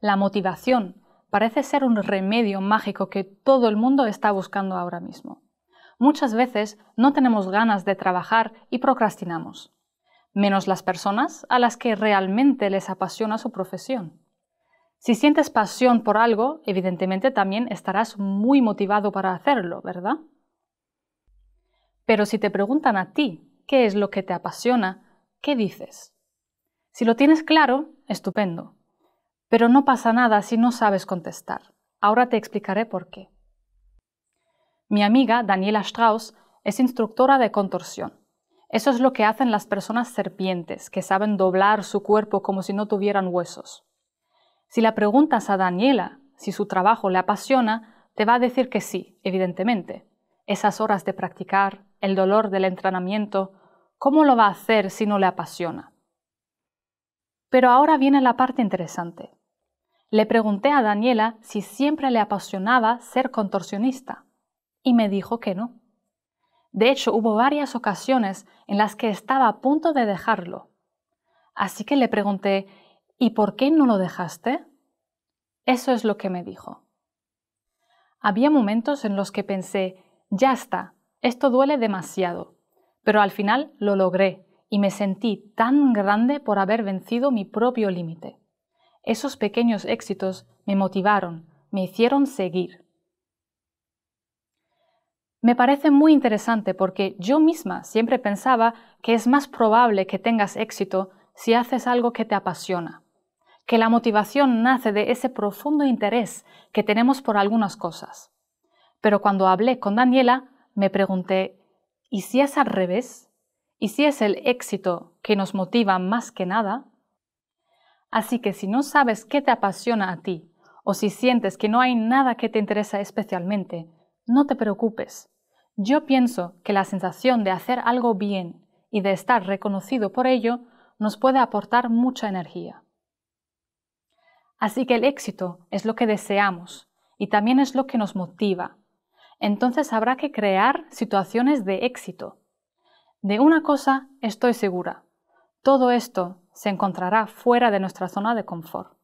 La motivación parece ser un remedio mágico que todo el mundo está buscando ahora mismo. Muchas veces no tenemos ganas de trabajar y procrastinamos, menos las personas a las que realmente les apasiona su profesión. Si sientes pasión por algo, evidentemente también estarás muy motivado para hacerlo, ¿verdad? Pero si te preguntan a ti qué es lo que te apasiona, ¿qué dices? Si lo tienes claro, estupendo. Pero no pasa nada si no sabes contestar. Ahora te explicaré por qué. Mi amiga Daniela Strauss es instructora de contorsión. Eso es lo que hacen las personas serpientes, que saben doblar su cuerpo como si no tuvieran huesos. Si la preguntas a Daniela si su trabajo le apasiona, te va a decir que sí, evidentemente. Esas horas de practicar, el dolor del entrenamiento, ¿cómo lo va a hacer si no le apasiona? Pero ahora viene la parte interesante. Le pregunté a Daniela si siempre le apasionaba ser contorsionista y me dijo que no. De hecho, hubo varias ocasiones en las que estaba a punto de dejarlo. Así que le pregunté, ¿y por qué no lo dejaste? Eso es lo que me dijo. Había momentos en los que pensé, ya está, esto duele demasiado, pero al final lo logré y me sentí tan grande por haber vencido mi propio límite. Esos pequeños éxitos me motivaron, me hicieron seguir. Me parece muy interesante porque yo misma siempre pensaba que es más probable que tengas éxito si haces algo que te apasiona, que la motivación nace de ese profundo interés que tenemos por algunas cosas. Pero cuando hablé con Daniela, me pregunté, ¿y si es al revés? ¿Y si es el éxito que nos motiva más que nada? Así que si no sabes qué te apasiona a ti, o si sientes que no hay nada que te interesa especialmente, no te preocupes. Yo pienso que la sensación de hacer algo bien y de estar reconocido por ello nos puede aportar mucha energía. Así que el éxito es lo que deseamos y también es lo que nos motiva. Entonces habrá que crear situaciones de éxito. De una cosa estoy segura, todo esto se encontrará fuera de nuestra zona de confort.